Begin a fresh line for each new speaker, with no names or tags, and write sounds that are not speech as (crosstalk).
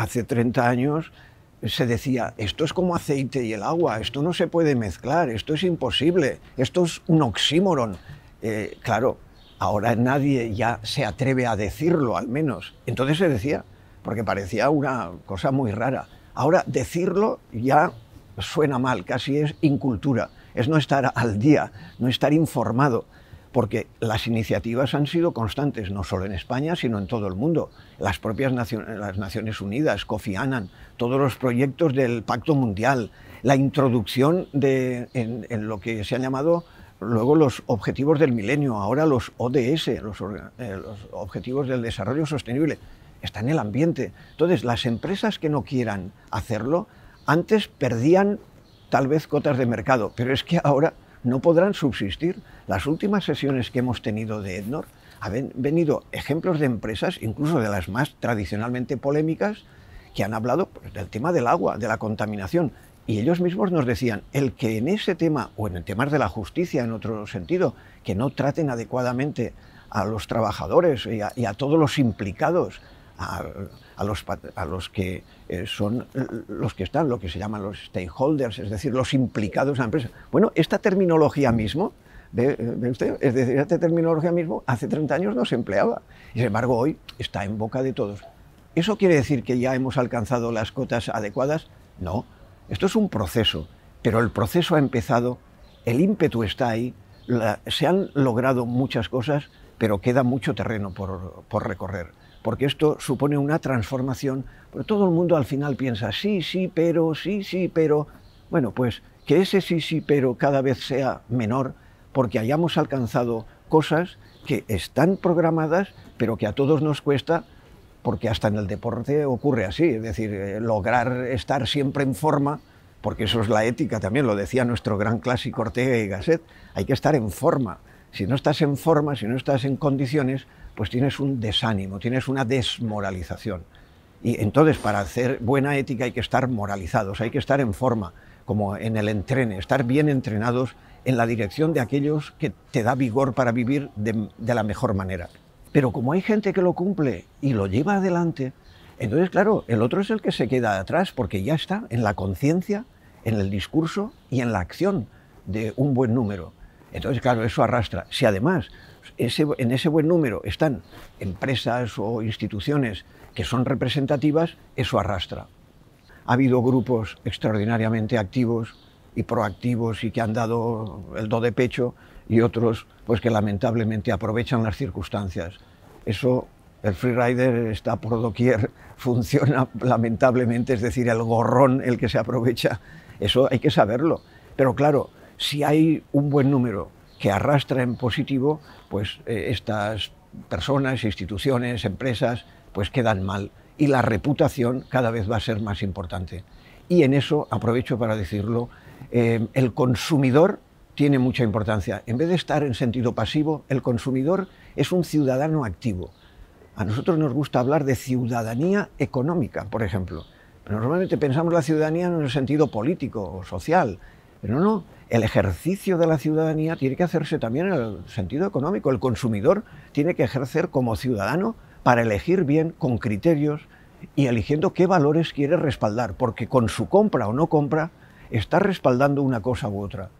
hace 30 años se decía, esto es como aceite y el agua, esto no se puede mezclar, esto es imposible, esto es un oxímoron. Eh, claro, ahora nadie ya se atreve a decirlo al menos. Entonces se decía, porque parecía una cosa muy rara. Ahora decirlo ya suena mal, casi es incultura, es no estar al día, no estar informado porque las iniciativas han sido constantes, no solo en España, sino en todo el mundo. Las propias Naciones, Unidas, Kofi Annan, todos los proyectos del Pacto Mundial, la introducción de, en, lo que se han llamado luego los objetivos del milenio, ahora los ODS, los, eh, los Objetivos del Desarrollo Sostenible, está en el ambiente. Entonces, las empresas que no quieran hacerlo, antes perdían tal vez cotas de mercado, pero es que ahora no podrán subsistir. Las últimas sesiones que hemos tenido de Ednor han venido ejemplos de empresas, incluso de las más tradicionalmente polémicas, que han hablado pues, del tema del agua, de la contaminación. Y ellos mismos nos decían, el que en ese tema, o en el tema de la justicia en otro sentido, que no traten adecuadamente a los trabajadores y a todos los implicados a, los, a los que eh, son los que están, lo que se llaman los stakeholders, es decir, los implicados en la empresa. Bueno, esta terminología mismo, ¿ve usted, es decir, esta terminología mismo hace 30 años no se empleaba sin embargo hoy está en boca de todos. ¿Eso quiere decir que ya hemos alcanzado las cotas adecuadas? No, esto es un proceso, pero el proceso ha empezado, el ímpetu está ahí, se han logrado muchas cosas, pero queda mucho terreno por recorrer porque esto supone una transformación, pero todo el mundo al final piensa, sí, sí, pero, sí, sí, pero. Bueno, pues que ese sí, sí, pero cada vez sea menor, porque hayamos alcanzado cosas que están programadas, pero que a todos nos cuesta, porque hasta en el deporte ocurre así, es decir, eh, lograr estar siempre en forma, porque eso es la ética también, lo decía nuestro gran clásico Ortega y Gasset, hay que estar en forma. Si no estás en forma, si no estás en condiciones, pues tienes un desánimo, tienes una desmoralización. Y entonces para hacer buena ética hay que estar moralizados, hay que estar en forma, como en el entrene, estar bien entrenados en la dirección de aquellos que te da vigor para vivir de, de la mejor manera. Pero como hay gente que lo cumple y lo lleva adelante, entonces claro, el otro es el que se queda atrás porque ya está en la conciencia, en el discurso y en la acción de un buen número. Entonces, claro, eso arrastra. Si además en ese buen número están empresas o instituciones que son representativas, eso arrastra. Ha habido grupos extraordinariamente activos y proactivos y que han dado el do de pecho y otros pues que lamentablemente aprovechan las circunstancias. Eso el freerider está por doquier, (laughs) funciona lamentablemente, es decir, el gorrón el que se aprovecha. Eso hay que saberlo. Pero claro, si hay un buen número que arrastra en positivo, pues eh, estas personas, instituciones, empresas, pues quedan mal y la reputación cada vez va a ser más importante. Y en eso, aprovecho para decirlo, eh, el consumidor tiene mucha importancia. En vez de estar en sentido pasivo, el consumidor es un ciudadano activo. A nosotros nos gusta hablar de ciudadanía económica, por ejemplo. Pero normalmente pensamos la ciudadanía en el sentido político o social, pero no, el ejercicio de la ciudadanía tiene que hacerse también en el sentido económico. El consumidor tiene que ejercer como ciudadano para elegir bien, con criterios y eligiendo qué valores quiere respaldar, porque con su compra o no compra está respaldando una cosa u otra.